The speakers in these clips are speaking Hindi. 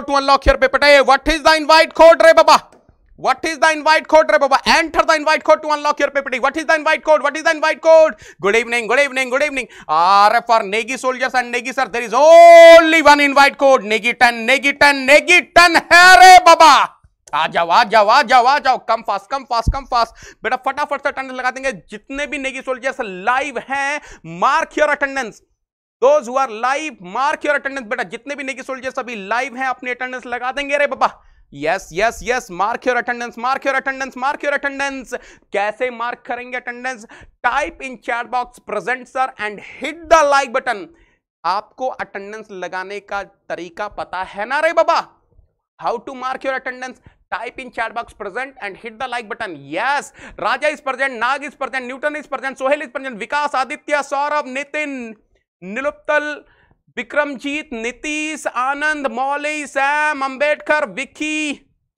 to unlock your paper hey what is the invite code re baba what is the invite code re baba enter the invite code to unlock your paper what is the invite code what is the invite code good evening good evening good evening are for negi soldiers and negi sir there is only one invite code negi 10 negi 10 negi 10 hai re baba आ जाओ आ जाओ आ जाओ आ जाओ come fast come fast come fast बेटा फटाफट से अटेंडेंस लगा देंगे जितने भी नेगी सोल्जर्स लाइव हैं मार्क योर अटेंडेंस दोज हुआ लाइव मार्क योर अटेंडेंस बेटा जितने भी नेगी सोल्जर्स अभी लाइव हैं अपने अटेंडेंस लगा देंगे अरे बाबा yes yes yes mark your attendance mark your attendance mark your attendance कैसे मार्क करेंगे attendance type in chat box present sir and hit the like button आपको अटेंडेंस लगाने का तरीका पता है ना रे बाबा how to mark your attendance type in chat box present and hit the like button yes Raja is present Naag is present Newton is present Sohail is present Vikas Aditya Saurabh Nitin Niluptal Vikramjit Nitish Anand Mauli Sam Ambedkar Vicky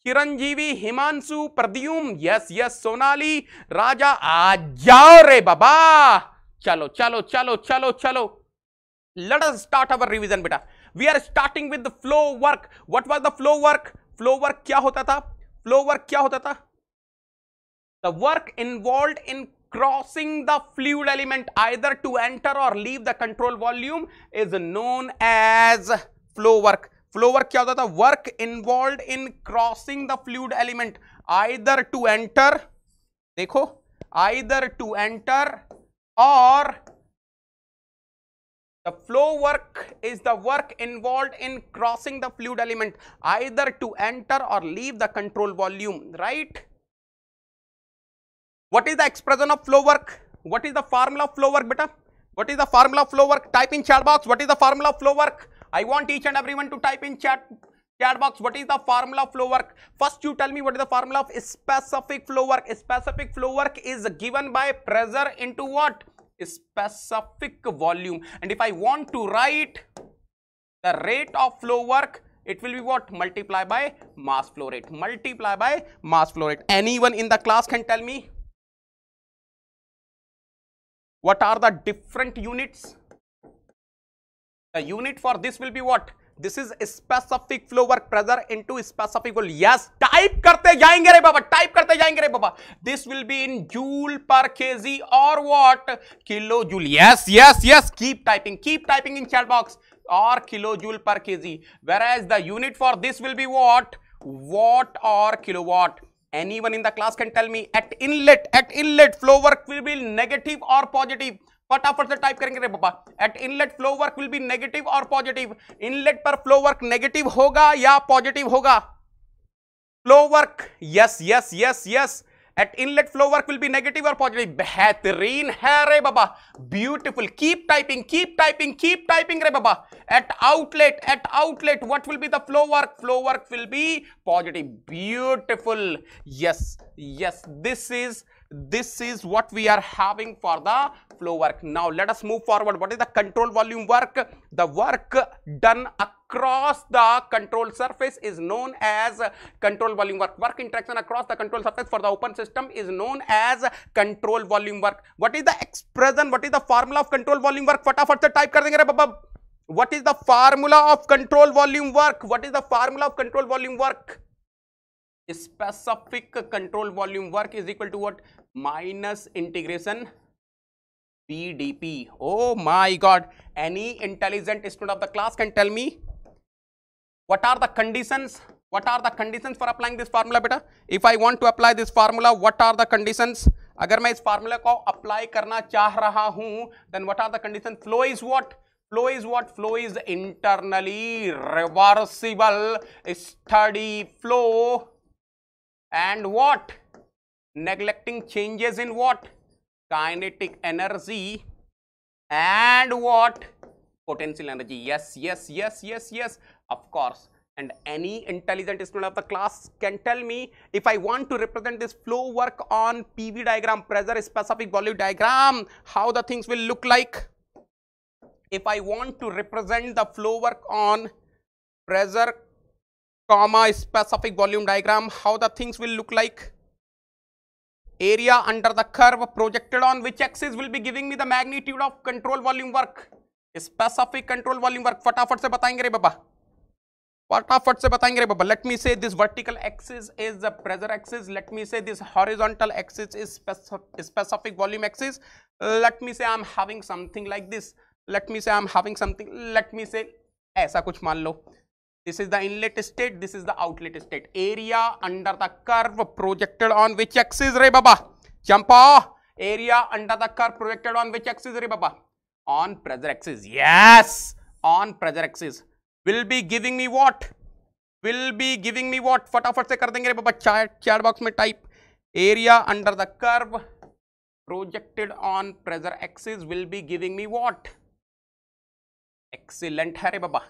Chiranjeevi Himanshu Pradyum yes yes Sonali Raja आ जाओ रे बाबा चलो चलो चलो चलो चलो let us start our revision बेटा we are starting with flow work what was the flow work flow work क्या होता था फ्लो वर्क क्या होता था the work involve in crossing the fluid element either to enter or leave the control volume is known as flow work. Flow work क्या होता था? Work involved in crossing the fluid element either to enter, देखो, either to enter or the flow work is the work involved in crossing the fluid element either to enter or leave the control volume, right? What is the expression of flow work? What is the formula of flow work beta? What is the formula of flow work? Type in chat box. What is the formula of flow work? I want each and everyone to type in chat chat box. What is the formula of flow work? First you tell me what is the formula of specific flow work. Specific flow work is given by pressure into what? Specific volume. And if I want to write the rate of flow work, it will be what multiply by mass flow rate multiply by mass flow rate anyone in the class can tell me what are the different units? The unit for this will be what? This is specific flow work pressure into specific volume. Yes, type करते जाएंगे रे बाबा type करते जाएंगे रे This will be in joule per kg or what? Kilojoule. Yes, yes, yes. Keep typing. Keep typing in chat box. Or kilojoule per kg. Whereas the unit for this will be what? Watt or kilowatt. anyone in the class can tell me at inlet at inlet flow work will be negative or positive फटाफट से टाइप करेंगे रे पापा at inlet flow work will be negative और पॉजिटिव इनलेट पर फ्लो वर्क नेगेटिव होगा या पॉजिटिव होगा flow work yes yes yes yes at inlet flow work will be negative or positive beautiful keep typing keep typing keep typing re baba at outlet at outlet what will be the flow work flow work will be positive beautiful yes yes this is this is what we are having for the flow work. Now let us move forward. What is the control volume work? The work done across the control surface is known as control volume work. Work interaction across the control surface for the open system is known as control volume work. What is the expression? What is the formula of control volume work? फटाफट से टाइप कर re What is the formula of control volume work? What is the formula of control volume work? specific control volume work is equal to what minus integration PDP. Oh my god, any intelligent student of the class can tell me what are the conditions, what are the conditions for applying this formula beta? If I want to apply this formula, what are the conditions? अगर मैं इस फार्मूला को अप्लाई करना चाह रहा हूं then what are the condition flow is what flow is what flow is internally reversible steady flow and what neglecting changes in what kinetic energy and what potential energy yes yes yes yes yes of course and any intelligent student of the class can tell me if I want to represent this flow work on PV diagram, pressure specific volume diagram, how the things will look like. If I want to represent the flow work on pressure comma specific volume diagram how the things will look like area under the curve projected on which axis will be giving me the magnitude of control volume work specific control volume work फटाफट से बताएंगे रे बाबा फटाफट से बताएंगे रे बाबा let me say this vertical axis is the pressure axis let me say this horizontal axis is specific volume axis let me say I am having something like this let me say I am having something let me say ऐसा कुछ मान लो This is the inlet state, this is the outlet state. Area under the curve projected on which axis, re Baba? Champa, area under the curve projected on which axis, re Baba? On pressure axis. Yes, on pressure axis. Will be giving me what? Will be giving me what? फटाफट से कर देंगे रे बाबा चैट चैट बॉक्स में type area under the curve projected on pressure axis will be giving me what? Excellent है रे बाबा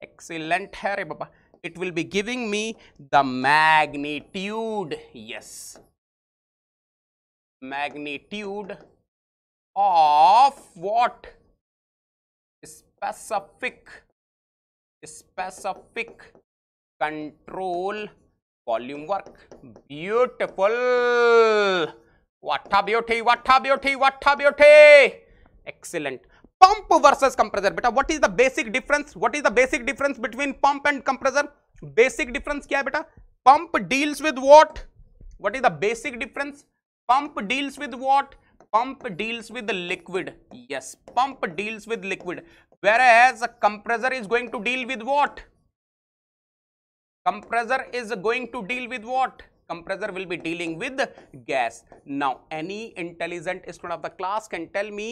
Excellent hai Baba. It will be giving me the magnitude, yes, magnitude of what? Specific, specific control volume work. Beautiful. What a beauty, what a beauty, what a beauty. Excellent pump versus compressor beta what is the basic difference what is the basic difference between pump and compressor basic difference kya beta pump deals with what what is the basic difference pump deals with what pump deals with liquid yes pump deals with liquid whereas a compressor is going to deal with what compressor is going to deal with what compressor will be dealing with gas now any intelligent student of the class can tell me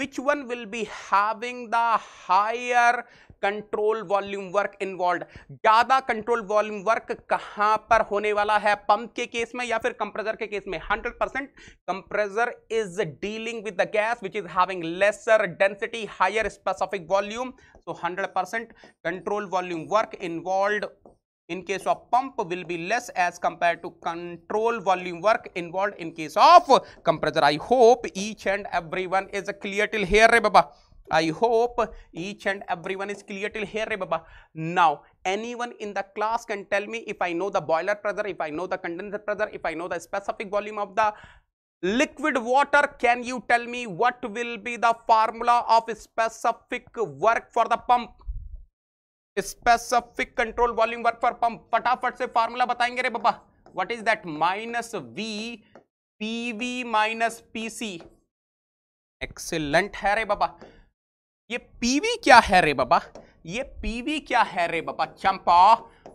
which one will be having the higher control volume work involve ज्यादा कंट्रोल वॉल्यूम वर्क कहां पर होने वाला है पंप के केस में या फिर कंप्रेसर के केस में 100 percent compressor is dealing with the gas which is having lesser density higher specific volume so 100 percent control volume work involve in case of pump will be less as compared to control volume work involved in case of compressor. I hope each and everyone is clear till here, re eh, Baba. I hope each and everyone is clear till here, re eh, Baba. Now, anyone in the class can tell me if I know the boiler pressure, if I know the condenser pressure, if I know the specific volume of the liquid water can you tell me what will be the formula of specific work for the pump specific control volume work for pump फटाफट से फार्मूला बताएंगे रे बाबा what is that minus V PV minus PC excellent है रे बाबा ये पीवी क्या है रे बाबा ये पीवी क्या है रे बाबा Champa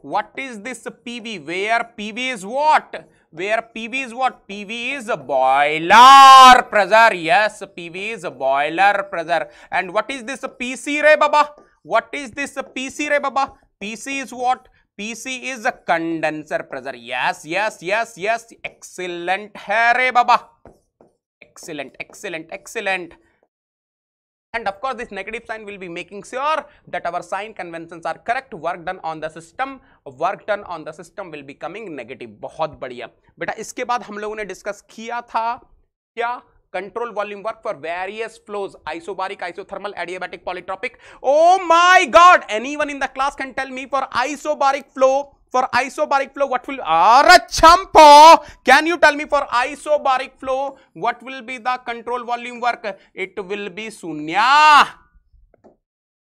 what is this PV where PV is what where PV is what PV is boiler pressure yes PV is boiler pressure and what is this PC रे बाबा what is this pc re baba pc is what pc is a condenser pressure yes yes yes yes excellent hai re baba excellent excellent excellent and of course this negative sign will be making sure that our sign conventions are correct work done on the system work done on the system will be coming negative bahut badhiya beta iske baad hum हम ne discuss kiya tha kya yeah. control volume work for various flows isobaric, isothermal, adiabatic, polytropic. Oh my god! Anyone in the class can tell me for isobaric flow for isobaric flow what will arachampo can you tell me for isobaric flow what will be the control volume work it will be sunya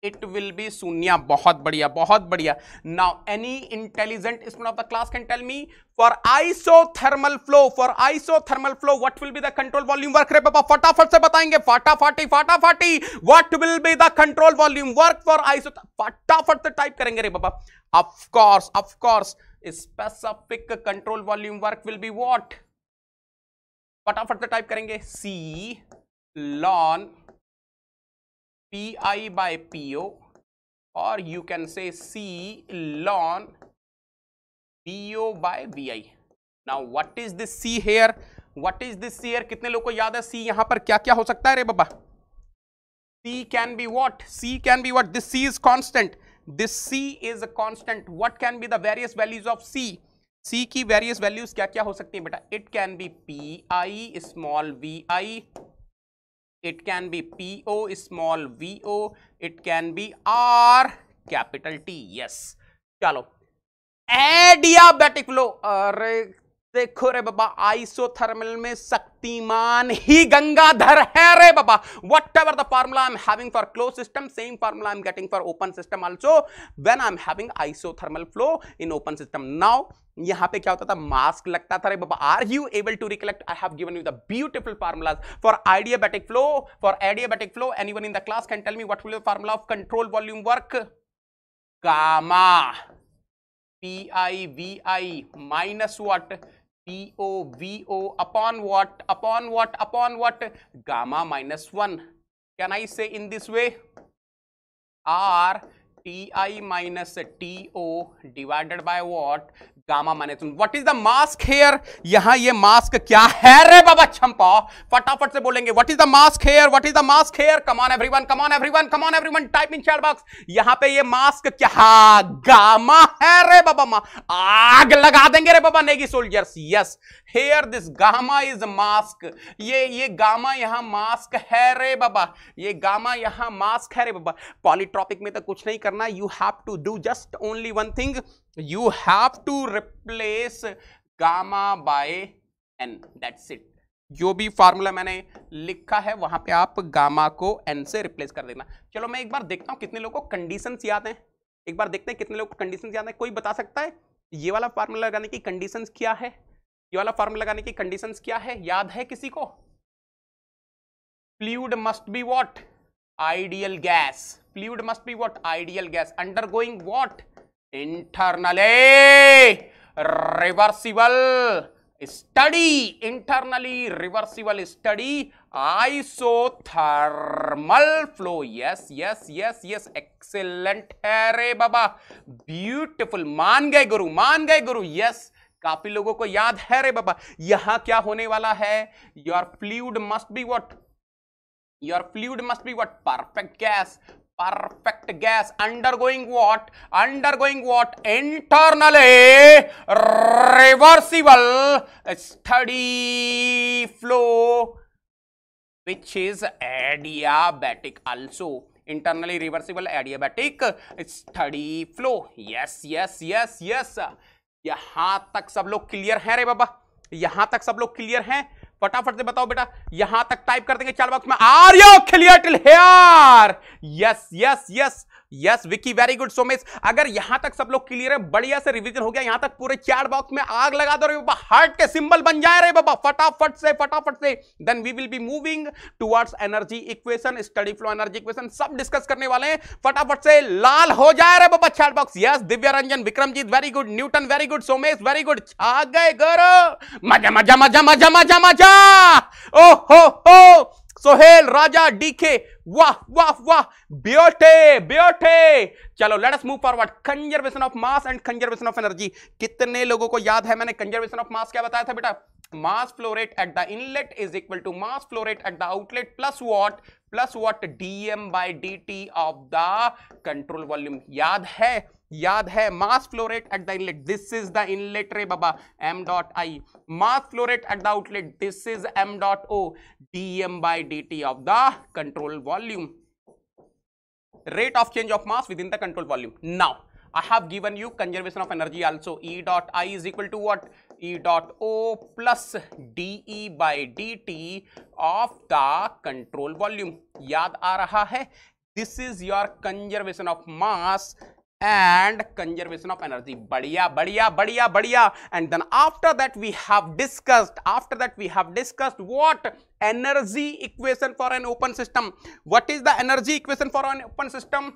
it will be शून्य बहुत बढ़िया बहुत बढ़िया now any intelligent student of the class can tell me for isothermal flow for isothermal flow what will be the control volume work रे पापा फटाफट से बताएंगे फाटाफाटी फाटाफाटी what will be the control volume work for iso फटाफट से टाइप करेंगे रे पापा of course of course specific control volume work will be what फटाफट से टाइप करेंगे C ln P I by P O और you can say C ln P O by B I now what is this C here what is this C here कितने लोग को याद है सी यहां पर क्या क्या हो सकता है रे बाबा C can be what C can be what this C is constant this C is a constant what can be the various values of C C की वेरियस वैल्यूज क्या क्या हो सकती है बेटा it can be P I small V I it can be PO, small VO, it can be R, capital T, yes. चलो एडियाबेटिक फ्लो अरे देखो रे बाबा आइसोथर्मल में शक्तिमान ही गंगाधर है रे बाबा whatever the formula I am having for close system same formula I am getting for open system also when I am having isothermal flow in open system now यहां पे क्या होता था मास्क लगता था रे बाबा are you able to recollect I have given you the beautiful formula for adiabatic flow for adiabatic flow anyone in the class can tell me what will formula of control volume work comma P I V I minus what PO, VO upon what? Upon what? Upon what? Gamma minus 1. Can I say in this way? R Ti minus TO divided by what? Gamma माने minus what is the mask here यहां ये मास्क क्या है रे बाबा छंपा फटाफट से बोलेंगे what is the mask here what is the mask here come on everyone come on everyone come on everyone type in chat box यहां पे ये मास्क क्या हाँ, गामा है रे बाबा मां आग लगा देंगे रे बाबा Negi soldiers yes here this gamma is mask ये ये गामा यहां मास्क है रे बाबा ये गामा यहां मास्क है रे बाबा पॉलीट्रॉपिक में तो कुछ नहीं करना you have to do just only one thing you have to replace gamma by n that's it जो भी फार्मूला मैंने लिखा है वहां पे आप गामा को एन से रिप्लेस कर देना चलो मैं एक बार देखता हूँ कितने लोगों को कंडीशन याद हैं एक बार देखते हैं कितने लोगों को कंडीशन याद हैं कोई बता सकता है ये वाला फार्मूला लगाने की कंडीशन क्या है ये वाला फार्मूला लगाने की कंडीशन क्या है याद है किसी को fluid must be what ideal gas fluid must be what ideal gas undergoing what internally reversible steady internally reversible steady isothermal flow yes yes yes yes excellent है रे बाबा ब्यूटीफुल मान गए गुरु मान गए गुरु यस yes. काफी लोगों को याद है रे बाबा यहां क्या होने वाला है your fluid must be what your fluid must be what perfect gas perfect gas undergoing what undergoing what internal reversible steady flow which is adiabatic also internally reversible adiabatic steady flow yes yes yes yes यहां तक सब लोग क्लियर हैं रे बाबा यहां तक सब लोग क्लियर हैं फटाफट से बताओ बेटा यहां तक टाइप कर देंगे चार बॉक्स में are you clear till here yes yes yes yes Vicky very good Somesh अगर यहां तक सब लोग क्लियर है बढ़िया से रिवीजन हो गया यहां तक पूरे चार बॉक्स में आग लगा दो रहे बाबा हार्ट के सिंबल बन जाए रहे बाबा फटाफट से फटाफट से then we will be moving towards energy equation steady flow energy equation सब डिस्कस करने वाले हैं फटाफट से लाल हो जाए रहे बाबा चार box yes Divya Ranjan Vikramjit very good Newton very good Somesh very good छा गए घर मजा मजा मजा मजा मजा मजा ओ हो हो सोहेल राजा डीके वाह वाह वाह ब्योटे ब्योटे चलो let us move forward conservation of mass and conservation of energy कितने लोगों को याद है मैंने कंजर्वेशन ऑफ मास क्या बताया था बेटा mass flow rate at the inlet is equal to mass flow rate at the outlet plus what plus what DM by D T of the control volume याद है याद है mass flow rate at the inlet this is the inlet रे बाबा M dot I mass flow rate at the outlet this is M dot O D M by D T of the control volume rate of change of mass within the control volume. Now, I have given you conservation of energy also. E dot I is equal to what? E dot O plus dE by dt of the control volume. याद आ रहा है This is your conservation of mass and conservation of energy बढ़िया बढ़िया बढ़िया बढ़िया and then after that we have discussed after that we have discussed what energy equation for an open system what is the energy equation for an open system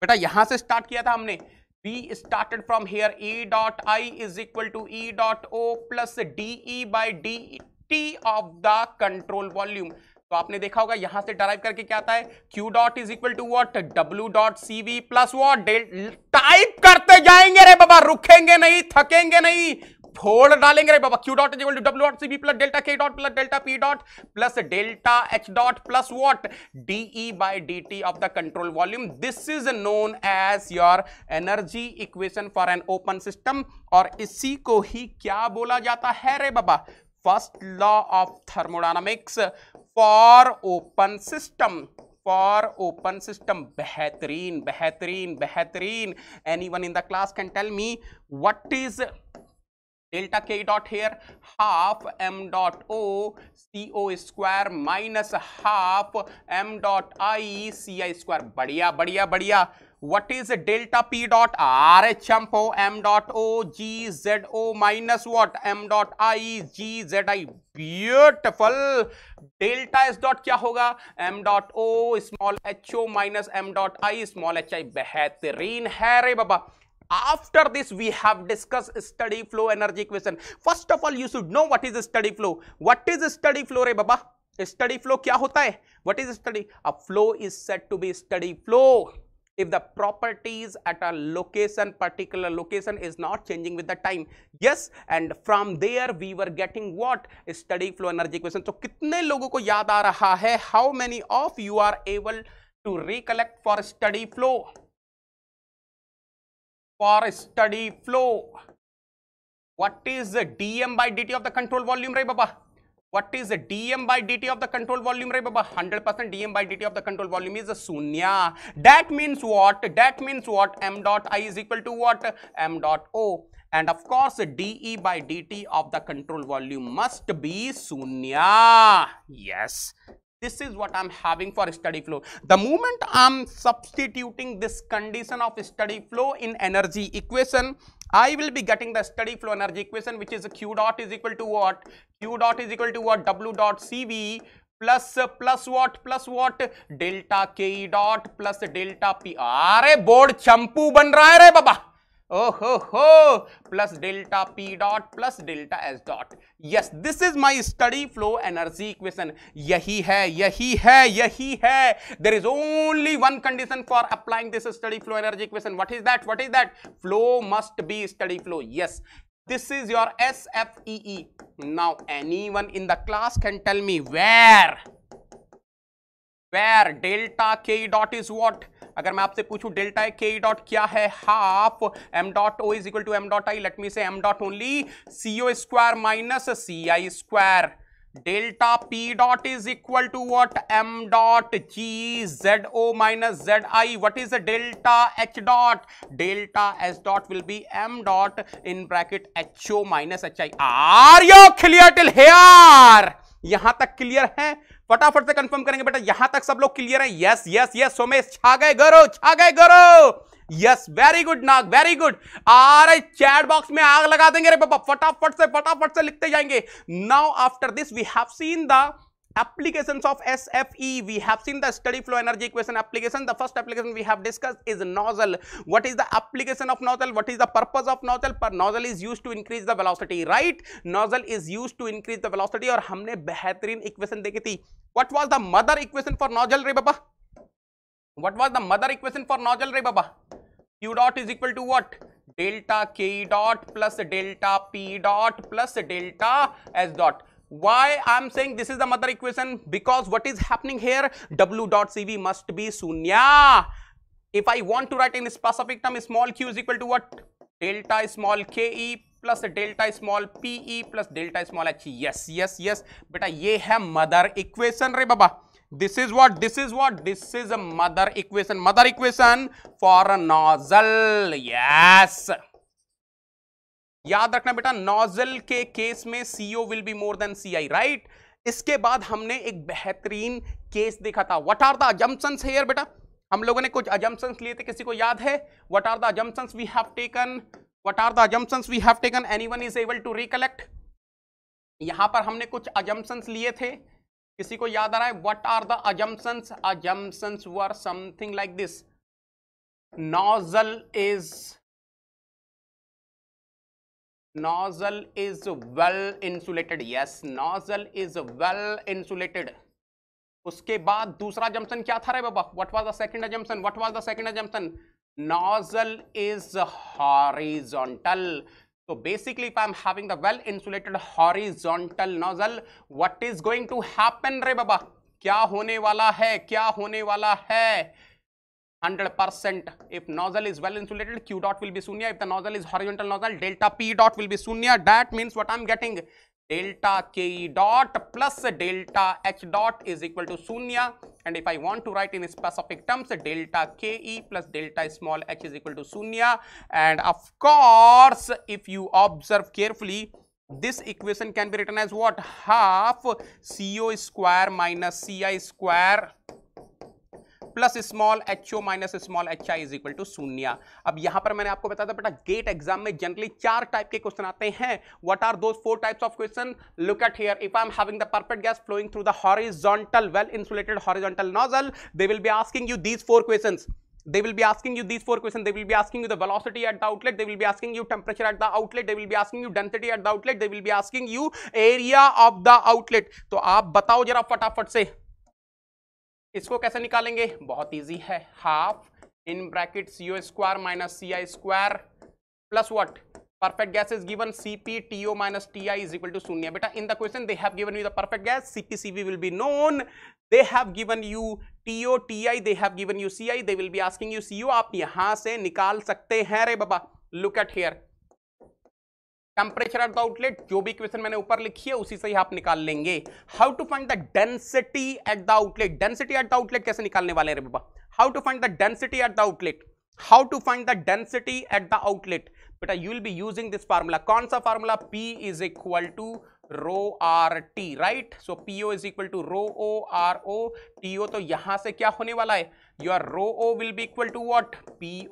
बेटा यहां se start kiya tha humne. we started from here e dot i is equal to e dot o plus de by dt of the control volume तो आपने देखा होगा यहां से डराइव करके क्या आता है Q dot is equal to what W dot C V plus what type करते जाएंगे रे बाबा रुकेंगे नहीं थकेंगे नहीं फोड़ डालेंगे रे बाबा Q dot equal to W dot C CV plus delta K dot plus delta P dot plus delta H dot plus what D E by D T of the control volume this is known as your energy equation for an open system और इसी को ही क्या बोला जाता है रे बाबा first law of thermodynamics for open system for open system बेहतरीन बेहतरीन बेहतरीन any anyone in the class can tell me what is delta k dot here half m dot o co square minus half m dot i ci square बढ़िया बढ़िया बढ़िया what is delta p dot r h m o m dot o g z o minus what m dot i g z i beautiful delta S dot क्या होगा M dot O small H O minus M dot I small H I बेहतरीन है रे बाबा after this we have discussed steady flow energy equation first of all you should know what is steady flow what is steady flow re baba steady flow kya hota hai what is steady a flow is said to be steady flow if the properties at a location particular location is not changing with the time yes and from there we were getting what study flow energy equation so kitne logo ko yaad aa raha hai how many of you are able to recollect for study flow for study flow what is the dm by dt of the control volume ray baba what is the dm by dt of the control volume, right, 100% dm by dt of the control volume is a sunya. That means what? That means what? m dot i is equal to what? m dot o. And of course, dE by dt of the control volume must be sunya. Yes, this is what I'm having for steady flow. The moment I'm substituting this condition of steady flow in energy equation, I will be getting the steady flow energy equation which is Q dot is equal to what? Q dot is equal to what? W dot CV plus uh, plus what? Plus what? Delta K dot plus Delta P. Are board shampoo ban raha hai है रे Oh ho ho! Plus delta P dot plus delta S dot. Yes, this is my study flow energy equation. Yahi hai, yahi hai, yahi hai. There is only one condition for applying this study flow energy equation. What is that? What is that? Flow must be study flow. Yes, this is your SFEE. Now, anyone in the class can tell me where? Where delta K dot is what? अगर मैं आपसे पूछूं डेल्टा के डॉट e क्या है half M dot O is equal to M dot I let me say M dot only CO square minus C I square delta P dot is equal to what M dot G Z O minus Z I what is delta H dot delta H dot will be M dot in bracket H O minus H I are you clear till here यहां तक क्लियर है फटाफट से कंफर्म करेंगे बेटा यहां तक सब लोग क्लियर है यस यस यस सोमेश छा गए गरो छा गए गरो yes very good Nag very good अरे चैट बॉक्स में आग लगा देंगे रे पापा फटाफट से फटाफट से लिखते जाएंगे now after this we have seen the applications of SFE. We have seen the steady flow energy equation application. The first application we have discussed is nozzle. What is the application of nozzle? What is the purpose of nozzle? Per nozzle is used to increase the velocity, right? Nozzle is used to increase the velocity or हमने बेहतरीन equation देखी थी. What was the mother equation for nozzle रे बाबा? What was the mother equation for nozzle रे बाबा? Q dot is equal to what? Delta K dot plus delta P dot plus delta S dot why I'm saying this is the mother equation because what is happening here w dot cv must be sunya if I want to write in specific term small q is equal to what delta small k e plus delta small p e plus delta small h yes yes yes beta ye hai mother equation re baba this is what this is what this is a mother equation mother equation for a nozzle yes याद रखना बेटा नोजल के केस में CO will be more than CI right इसके बाद हमने एक बेहतरीन केस देखा था what are the assumptions here बेटा हम लोगों ने कुछ अजम्पशंस लिए थे किसी को याद है what are the assumptions we have taken what are the assumptions we have taken anyone is able to recollect यहां पर हमने कुछ अजम्पशंस लिए थे किसी को याद आ रहा है what are the assumptions assumptions were something like this nozzle is nozzle is well insulated yes nozzle is well insulated उसके बाद दूसरा जम्पन क्या था रे बाबा what was the second assumption what was the second assumption nozzle is horizontal तो basically I am having the well insulated horizontal nozzle what is going to happen रे बाबा क्या होने वाला है क्या होने वाला है 100% if nozzle is well insulated q dot will be sunya if the nozzle is horizontal nozzle delta p dot will be sunya that means what i'm getting delta ke dot plus delta h dot is equal to sunya and if i want to write in specific terms delta ke plus delta small h is equal to sunya and of course if you observe carefully this equation can be written as what half co square minus ci square plus small H O minus small H I is equal to शून्य अब यहां पर मैंने आपको बताया था बेटा गेट एग्जाम में जनरली चार टाइप के क्वेश्चन आते हैं what are those four types of question look at here if I am having the perfect gas flowing through the horizontal well insulated horizontal nozzle they will be asking you these four question they will be asking you these four questions they will be asking you the velocity at the outlet they will be asking you temperature at the outlet they will be asking you density at the outlet they will be asking you area of the outlet to aap batao जरा fatafat se इसको कैसे निकालेंगे बहुत इजी है half in bracket C square minus C I square plus what perfect gas is given C P T minus T I is equal to शून्य बेटा in the question they have given you the perfect gas C P C V will be known they have given you T T I they have given you C I they will be asking you C आप यहां से निकाल सकते हैं रे बाबा look at here temperature of the outlet जो भी इक्वेशन मैंने ऊपर लिखी है उसी से ही आप निकाल लेंगे how to find the density at the outlet density at the outlet कैसे निकालने वाले हैं बाबा how to find the density at the outlet how to find the density at the outlet बेटा you will be using this formula कौन सा formula P is equal to rho R T right so PO is equal to rho O R O T O तो यहां से क्या होने वाला है your rho o will be equal to what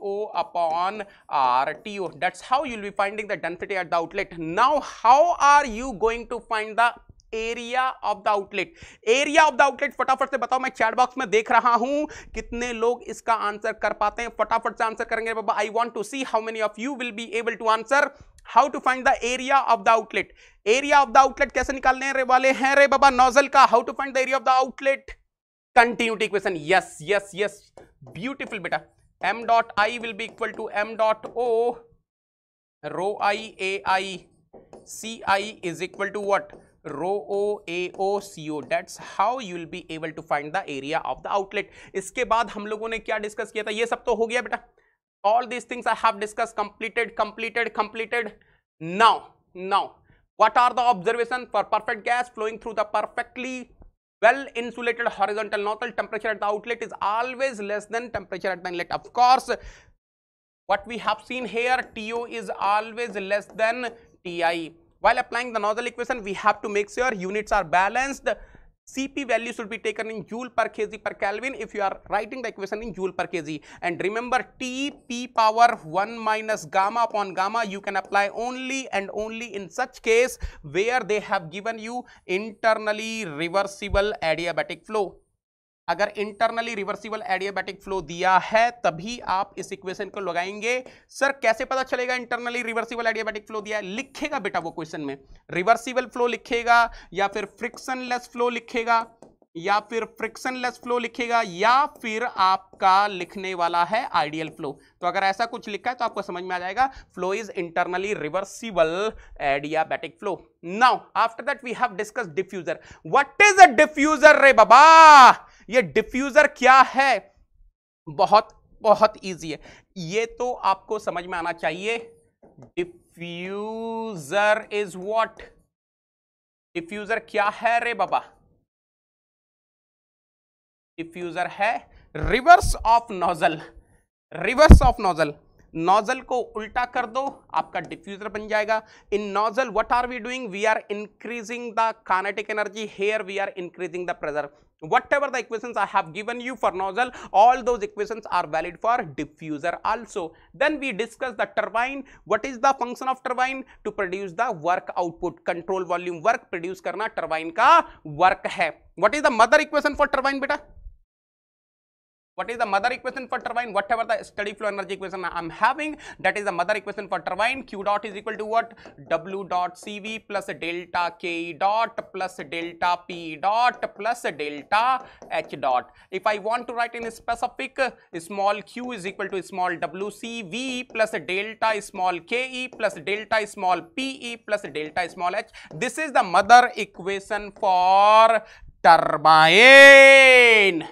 o upon o that's how you'll be finding the density at the outlet now how are you going to find the area of the outlet area of the outlet फटाफट से बताओ मैं चैट बॉक्स में देख रहा हूं कितने लोग इसका आंसर कर पाते हैं फटाफट से आंसर करेंगे बाबा I want to see how many of you will be able to answer how to find the area of the outlet area of the outlet कैसे निकालने रे वाले हैं रे बाबा नोजल का how to find the area of the outlet continuity equation yes yes yes beautiful बेटा M dot I will be equal to M dot O rho I A I C I is equal to what rho O A O C O that's how you will be able to find the area of the outlet इसके बाद हम लोगों ने क्या डिस्कस किया था ये सब तो हो गया बेटा all these things I have discuss completed completed completed now now what are the observation for perfect gas flowing through the perfectly well insulated horizontal nozzle temperature at the outlet is always less than temperature at the inlet of course what we have seen here TO is always less than TI while applying the nozzle equation we have to make sure units are balanced Cp value should be taken in joule per kg per Kelvin if you are writing the equation in joule per kg. And remember Tp power 1 minus gamma upon gamma you can apply only and only in such case where they have given you internally reversible adiabatic flow. अगर इंटरनली रिवर्सिबल एडियाबैटिक फ्लो दिया है तभी आप इस इक्वेशन को लगाएंगे सर कैसे पता चलेगा इंटरनली रिवर्सिबल एडियाबैटिक फ्लो दिया है लिखेगा बेटा वो क्वेश्चन में रिवर्सिबल फ्लो लिखेगा या फिर फ्रिक्शनलेस फ्लो लिखेगा या फिर फ्रिक्शनलेस फ्लो लिखेगा या फिर आपका लिखने वाला है आइडियल फ्लो तो अगर ऐसा कुछ लिखा है तो आपको समझ में आ जाएगा flow is internally reversible adiabatic flow now after that we have discuss diffuser what is a diffuser रे बाबा ये डिफ्यूजर क्या है बहुत बहुत इजी है ये तो आपको समझ में आना चाहिए डिफ्यूजर इज व्हाट डिफ्यूजर क्या है रे बाबा डिफ्यूजर है reverse of nozzle reverse of nozzle nozzle को उल्टा कर दो आपका डिफ्यूजर बन जाएगा in nozzle what are we doing we are increasing the kinetic energy here we are increasing the pressure whatever the equations I have given you for nozzle, all those equations are valid for diffuser also. Then we discuss the turbine. What is the function of turbine? To produce the work output. Control volume work produce karna turbine ka work hai What is the mother equation for turbine beta What is the mother equation for turbine? Whatever the steady flow energy equation I am having, that is the mother equation for turbine. Q dot is equal to what? W dot CV plus delta K dot plus delta P dot plus delta H dot. If I want to write in specific, small q is equal to small cv plus delta small KE plus delta small PE plus delta small H. This is the mother equation for turbine.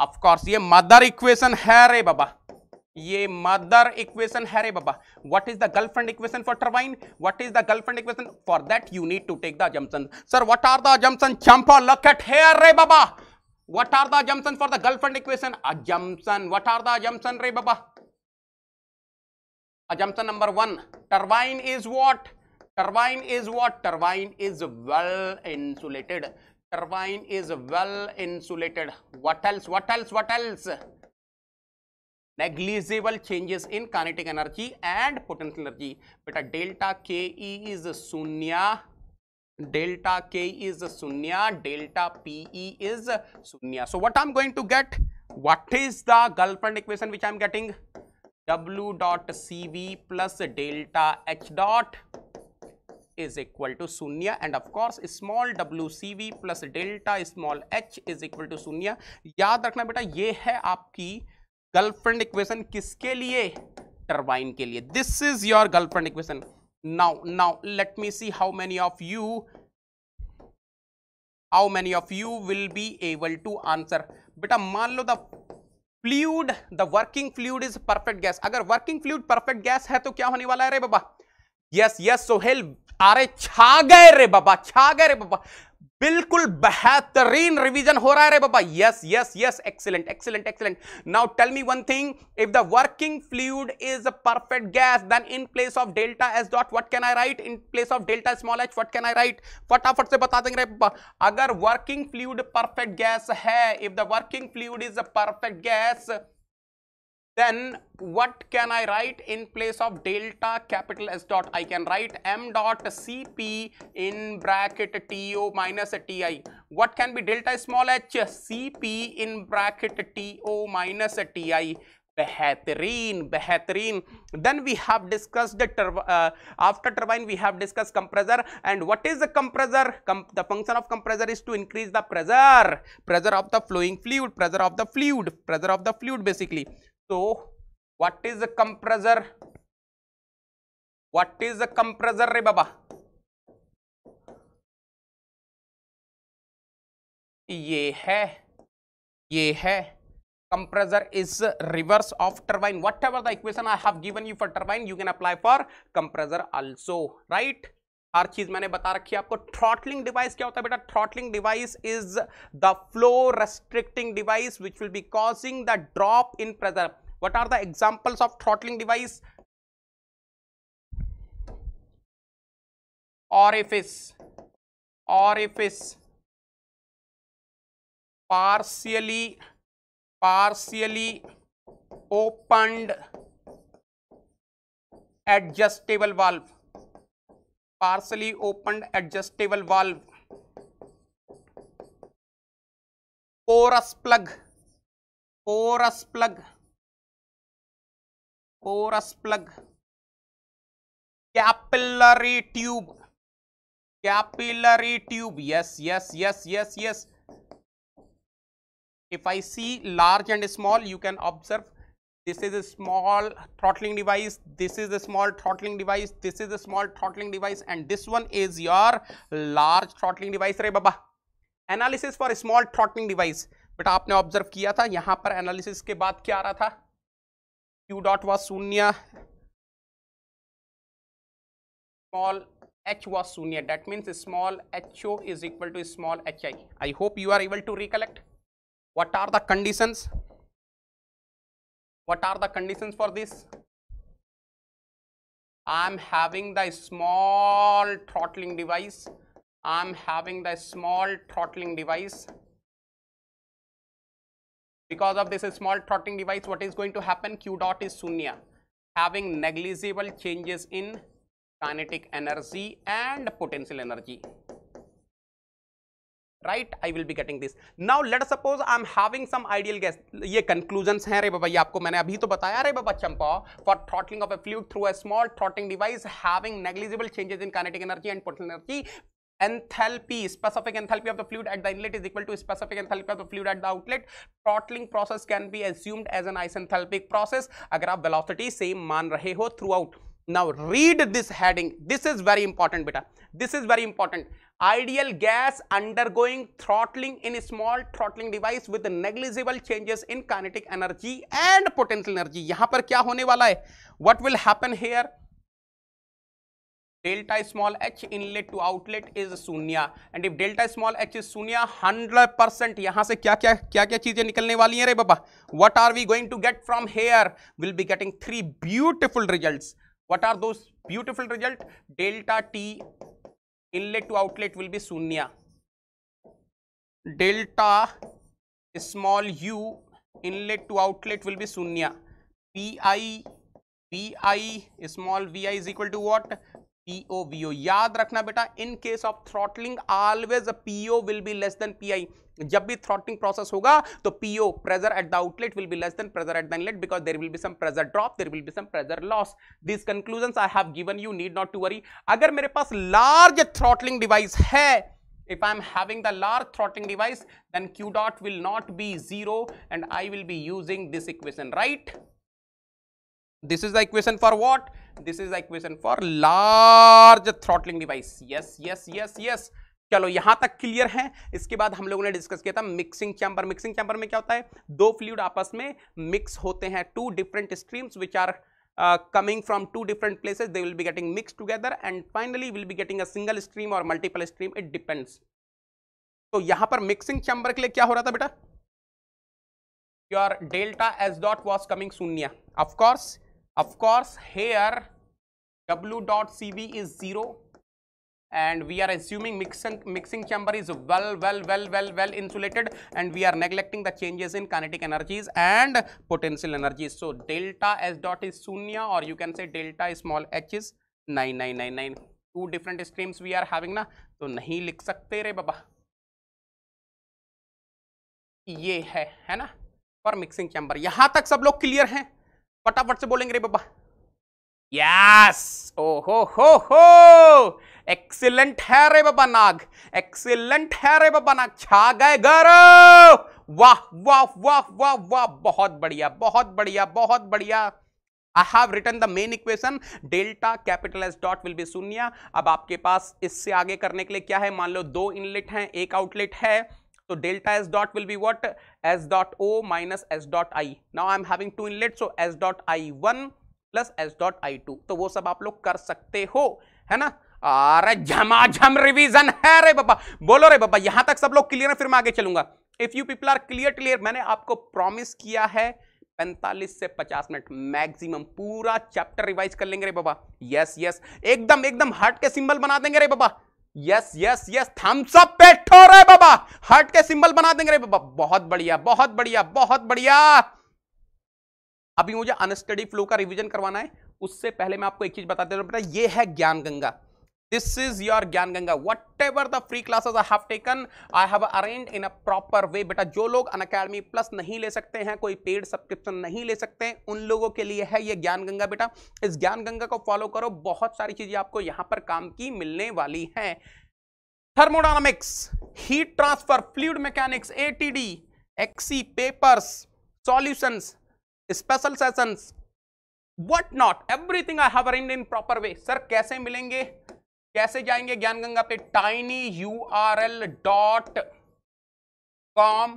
Of course ये मदर इक्वेशन है रे बाबा ये मदर इक्वेशन है रे बाबा what is the girlfriend equation for turbine what is the girlfriend equation for that you need to take the assumption sir what are the assumption चंपा लक एट हेयर रे बाबा what are the assumption for the girlfriend equation assumption what are the assumption रे बाबा assumption number one turbine is what turbine is what turbine is well insulated turbine is well insulated. What else? What else? What else? Negligible changes in kinetic energy and potential energy. But a delta Ke is sunya. Delta K is sunya. Delta Pe is sunya. So what I'm going to get? What is the girlfriend equation which I'm getting? W dot Cv plus delta H dot is equal to and and of course small wcv plus delta small h is equal to shunya याद रखना बेटा ये है आपकी गर्लफ्रेंड इक्वेशन किसके लिए टर्बाइन के लिए this is your girlfriend equation now now let me see how many of you how many of you will be able to answer बेटा मान लो the fluid the working fluid is perfect gas अगर वर्किंग फ्लूड परफेक्ट गैस है तो क्या होने वाला है रे बाबा यस यस सोहेल अरे छा गए रे बाबा छा गए रे बाबा बिल्कुल बेहतरीन रिवीजन हो रहा है रे बाबा yes yes yes excellent excellent excellent now tell me one thing if the working fluid is a perfect gas then in place of delta S dot what can I write in place of delta small H what can I write फटाफट से बता देंगे रे बाबा अगर वर्किंग फ्लूड परफेक्ट गैस है if the working fluid is a perfect gas Then what can I write in place of delta capital S dot? I can write M dot Cp in bracket TO minus TI. What can be delta small h? Cp in bracket TO minus TI. Behatreen, behatreen. Then we have discussed the uh, after turbine we have discussed compressor and what is the compressor? Com the function of compressor is to increase the pressure, pressure of the flowing fluid, pressure of the fluid, pressure of the fluid basically. So, what is a compressor? What is a compressor, re baba? ये है ये है compressor is reverse of turbine whatever the equation i have given you for turbine you can apply for compressor also right हर चीज मैंने बता रखी है आपको थ्रॉटलिंग डिवाइस क्या होता है बेटा throttling device is the flow restricting device which will be causing the drop in pressure what are the examples of throttling device orifice orifice partially partially opened adjustable valve partially opened adjustable valve porous plug porous plug porous plug capillary tube capillary tube yes yes yes yes yes if I see large and small you can observe this is a small throttling device this is a small throttling device this is a small throttling device and this one is your large throttling device रे बाबा analysis for small throttling device बेटा आपने ऑब्जर्व किया था यहां पर एनालिसिस के बाद क्या आ रहा था q dot was zero, small h was zero. that means small ho is equal to small hi i hope you are able to recollect what are the conditions what are the conditions for this I am having the small throttling device. I am having the small throttling device because of this small trotting device what is going to happen q dot is sunya having negligible changes in kinetic energy and potential energy right i will be getting this now let us suppose i am having some ideal gas ye conclusions hain re baba ye aapko maine abhi to for throttling of a fluid through a small throttling device having negligible changes in kinetic energy and potential energy enthalpy specific enthalpy of the fluid at the inlet is equal to specific enthalpy of the fluid at the outlet throttling process can be assumed as an isenthalpic process अगर आप वेलोसिटी सेम मान रहे हो throughout now read this heading this is very important बेटा this is very important ideal gas undergoing throttling in small throttling device with negligible changes in kinetic energy and potential energy यहां पर क्या होने वाला है what will happen here delta small h inlet to outlet is शून्य and if delta small h is शून्य 100 परसेंट यहाँ से क्या क्या क्या क्या चीज़ें निकलने वाली हैं रे बाबा what are we going to get from here will be getting three beautiful results what are those beautiful result delta T inlet to outlet will be शून्य delta small U inlet to outlet will be शून्य P I V I small V I is equal to what PO VO याद रखना बेटा in case of throttling always PO will be less than PI जब भी थ्रॉटलिंग प्रोसेस होगा तो PO pressure at the outlet will be less than pressure at the inlet because there will be some pressure drop there will be some pressure loss this conclusion I have given you need not to worry अगर मेरे पास लार्ज थ्रॉटलिंग डिवाइस है if i am having the large throttling device then q dot will not be zero and i will be using this equation right this is the equation for what this is the equation for large throttling device yes yes yes yes चलो यहां तक क्लियर है इसके बाद हम लोगों ने डिस्कस किया था मिक्सिंग चैंबर मिक्सिंग चैंबर में क्या होता है दो फ्लूड आपस में मिक्स होते हैं two different streams which are coming from two different places they will be getting mix together and finally will be getting a single stream और मल्टीपल स्ट्रीम इट डिपेंड्स तो यहां पर मिक्सिंग चैंबर के लिए क्या हो रहा था बेटा your delta S dot was coming सुनिया of course of course here w dot cv is zero and we are assuming mixing mixing chamber is well well well well well insulated and we are neglecting the changes in kinetic energies and potential energies so delta s dot is shunya or you can say delta small h is 9999 two different streams we are having na to nahi likh sakte re baba ye hai hai na for mixing chamber yahan tak sab log clear hain फटाफट से बोलेंगे रे बाबा यस ओहो हो हो एक्सीलेंट है रे बाबा नाग एक्सीलेंट है रे बाबा नाग छा गए घर वाह वाह वाह वाह वाह बहुत बढ़िया बहुत बढ़िया बहुत बढ़िया I have return the main equation delta capital S dot will be शून्य अब आपके पास इससे आगे करने के लिए क्या है मान लो दो इनलेट हैं एक आउटलेट है So delta S dot will be what? S dot O minus S dot I. Now I am having two inlets, so S dot I1 plus s dot i2 to wo sab aap log kar sakte ho hai na ना अरे झमाझम रिवीजन है रे बाबा बोलो रे बाबा यहां तक सब लोग क्लियर है फिर मैं आगे चलूंगा if you people are clear clear मैंने आपको प्रॉमिस किया है 45 से 50 मिनट मैक्सिमम पूरा चैप्टर रिवाइज कर लेंगे रे बाबा यस यस एकदम एकदम हार्ट के सिंबल बना देंगे रे बाबा yes yes yes thumbs up बैठो रे बाबा हार्ट के सिंबल बना देंगे रे बाबा बहुत बढ़िया बहुत बढ़िया बहुत बढ़िया अभी मुझे अनस्टडी फ्लो का रिवीजन करवाना है उससे पहले मैं आपको एक चीज बता दे रहा हूं बेटा ये है ज्ञान गंगा this is your ज्ञान Ganga whatever the free classes I have taken I have arranged in a proper way बेटा जो लोग अन अकेडमी प्लस नहीं ले सकते हैं कोई पेड सब्सक्रिप्शन नहीं ले सकते हैं उन लोगों के लिए है ये ज्ञान गंगा बेटा इस ज्ञान गंगा को फॉलो करो बहुत सारी चीजें आपको यहां पर काम की मिलने वाली हैं thermodynamics heat transfer fluid mechanics ATD XE papers solutions special sessions what not everything I have arrange in proper way sir कैसे मिलेंगे कैसे जाएंगे ज्ञान गंगा पे tiny U R L dot com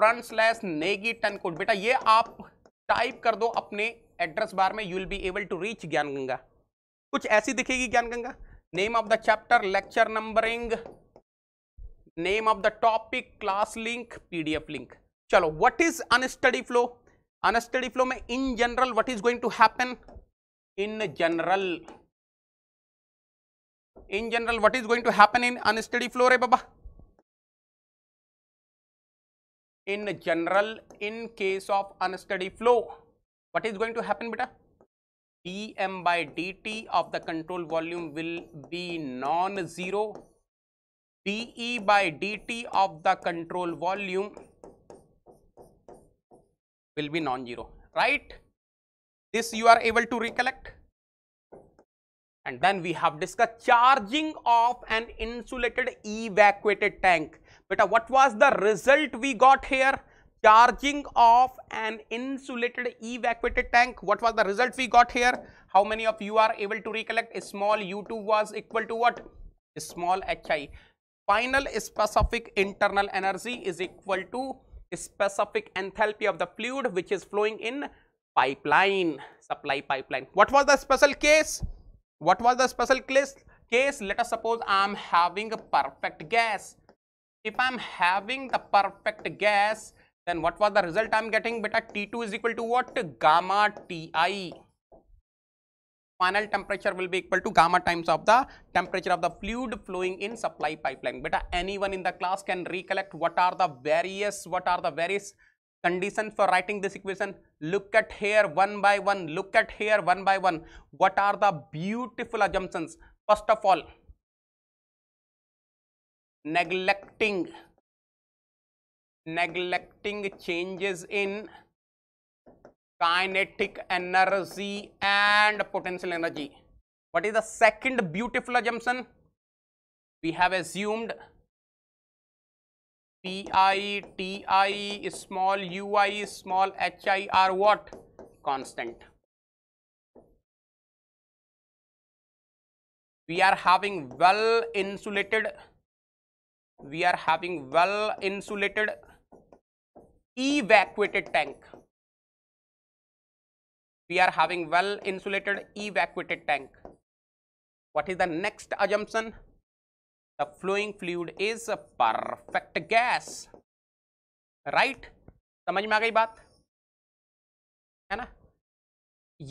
front slash नेगी टन कोड बेटा ये आप टाइप कर दो अपने एड्रेस बार में you will be able to reach Gyan Ganga कुछ ऐसी दिखेगी Gyan Ganga name of the chapter lecture numbering name of the topic class link PDF link चलो what is unsteady flow unsteady flow में in general what is going to happen in general In general, what is going to happen in unsteady flow, re Baba? In general, in case of unsteady flow, what is going to happen, beta? dm by dt of the control volume will be non-zero. dE by dt of the control volume will be non-zero, right? This you are able to recollect. And then we have discussed charging of an insulated evacuated tank. But what was the result we got here? Charging of an insulated evacuated tank. What was the result we got here? How many of you are able to recollect? A small U2 was equal to what? A small HI. Final specific internal energy is equal to specific enthalpy of the fluid which is flowing in pipeline, supply pipeline. What was the special case? What was the special case? case let us suppose I am having a perfect gas. If I am having the perfect gas, then what was the result I am getting? Beta T2 is equal to what? Gamma Ti. Final temperature will be equal to gamma times of the temperature of the fluid flowing in supply pipeline. Beta anyone in the class can recollect what are the various, what are the various condition for writing this equation look at here one by one look at here one by one what are the beautiful assumptions first of all neglecting neglecting changes in kinetic energy and potential energy what is the second beautiful assumption we have assumed pi, ti, small ui, small hi are what? Constant. We are having well insulated, we are having well insulated evacuated tank. We are having well insulated evacuated tank. What is the next assumption? the flowing fluid is a perfect gas right समझ में आ गई बात है ना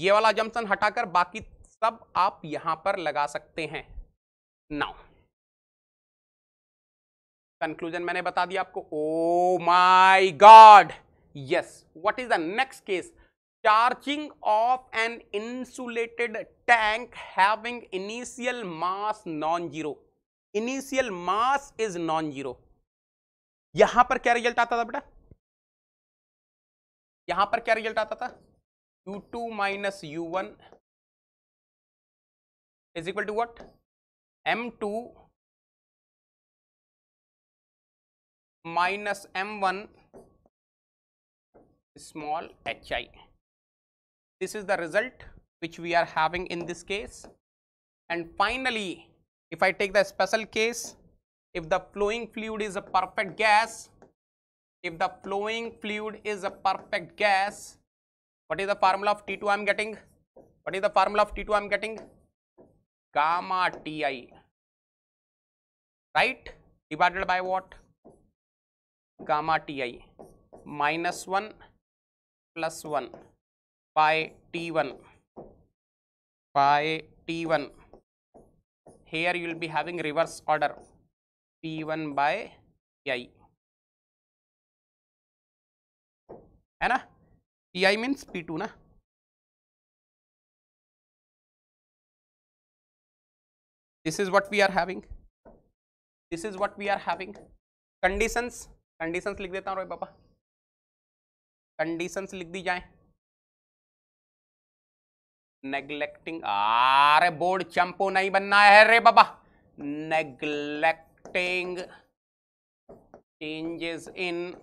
ये वाला जम्पन हटाकर बाकी सब आप यहां पर लगा सकते हैं नाउ कंक्लूजन मैंने बता दिया आपको oh my god yes what is the next case charging of an insulated tank having initial mass non-zero initial mass is non zero यहां पर क्या रिजल्ट आता था बेटा यहां पर क्या रिजल्ट आता था U two minus U one is equal to what M two minus M one small H I this is the result which we are having in this case and finally If I take the special case, if the flowing fluid is a perfect gas, if the flowing fluid is a perfect gas, what is the formula of T2 I am getting? What is the formula of T2 I am getting? Gamma Ti, right? Divided by what? Gamma Ti minus 1 plus 1 by T1 by T1 here you will be having reverse order p1 by pi है ना P I means P two ना this is what we are having this is what we are having conditions conditions लिख देता हूँ रे पापा conditions लिख दी जाए Neglecting, नेग्लेक्टिंग अरे बोर्ड चंपो नहीं बनना है रे बाबा Neglecting changes in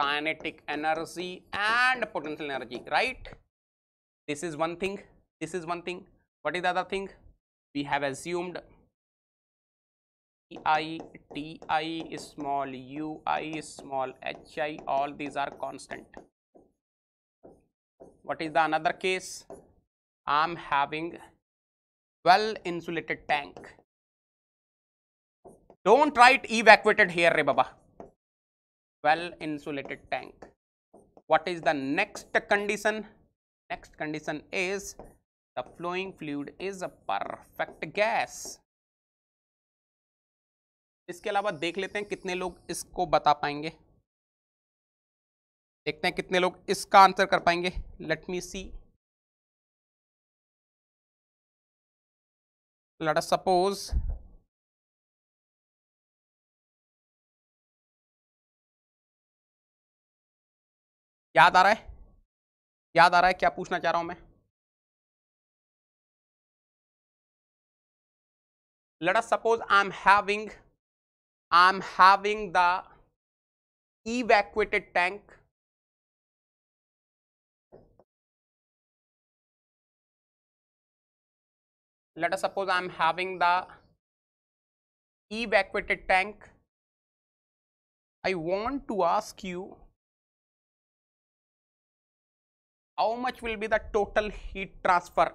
kinetic energy and potential energy right this is one thing this is one thing what is the other thing we have assumed i ti small u i is small h i all these are constant what is the another case i am having well insulated tank don't write evacuated here re baba well insulated tank what is the next condition next condition is the flowing fluid is a perfect gas इसके अलावा देख लेते हैं कितने लोग इसको बता पाएंगे देखते हैं कितने लोग इसका आंसर कर पाएंगे let me see let us suppose याद आ रहा है याद आ रहा है क्या पूछना चाह रहा हूं मैं let us suppose I am having I am having the evacuated tank let us suppose I am having the evacuated tank. I want to ask you how much will be the total heat transfer?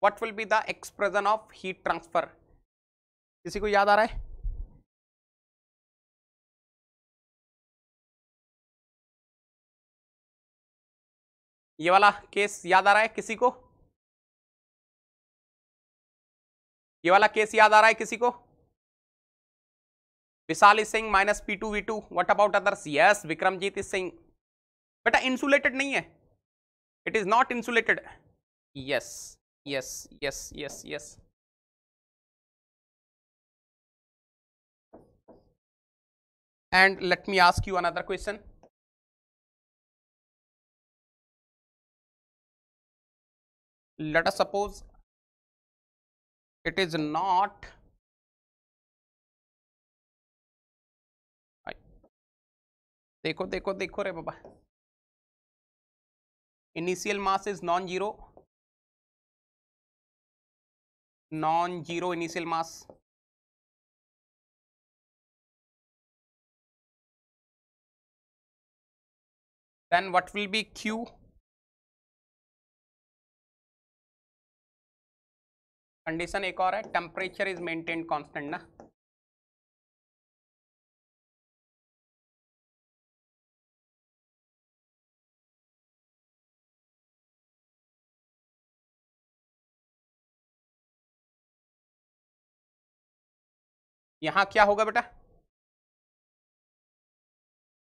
What will be the expression of heat transfer? किसी को याद आ रहा है ये वाला केस याद आ रहा है किसी को ये वाला केस याद आ रहा है किसी को Vishali Singh minus P two V two what about others yes Vikramjit Singh बेटा इंसुलेटेड नहीं है it is not insulated yes yes yes yes yes and let me ask you another question let us suppose it is not देखो देखो देखो रे बाबा initial mass is non zero non zero initial mass then what will be Q condition एक और है टेम्परेचर इज मेंटेन कांस्टेंट ना यहां क्या होगा बेटा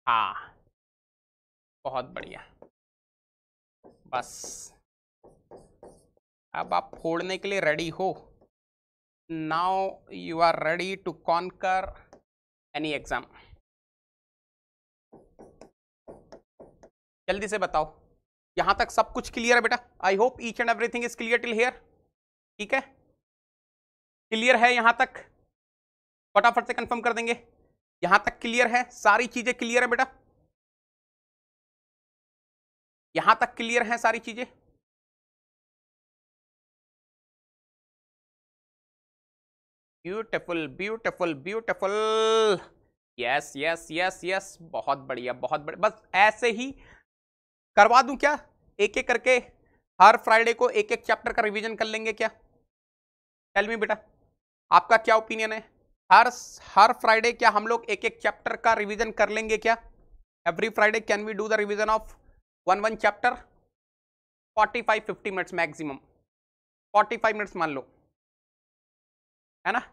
हाँ बहुत बढ़िया बस अब आप फोड़ने के लिए रेडी हो now you are ready to conquer any exam जल्दी से बताओ यहां तक सब कुछ क्लियर है बेटा I hope each and everything is clear till here ठीक है क्लियर है यहां तक फटाफट से कंफर्म कर देंगे यहां तक क्लियर है सारी चीजें क्लियर है बेटा यहां तक क्लियर है सारी चीजें beautiful beautiful beautiful yes yes yes yes बहुत बढ़िया बहुत बढ़िया बस ऐसे ही करवा दूं क्या एक एक करके हर फ्राइडे को एक एक चैप्टर का रिवीजन कर लेंगे क्या टेल मी बेटा आपका क्या ओपिनियन है हर हर फ्राइडे क्या हम लोग एक एक चैप्टर का रिवीजन कर लेंगे क्या every Friday can we do the revision of one one chapter forty five fifty minutes maximum five minutes मान लो है ना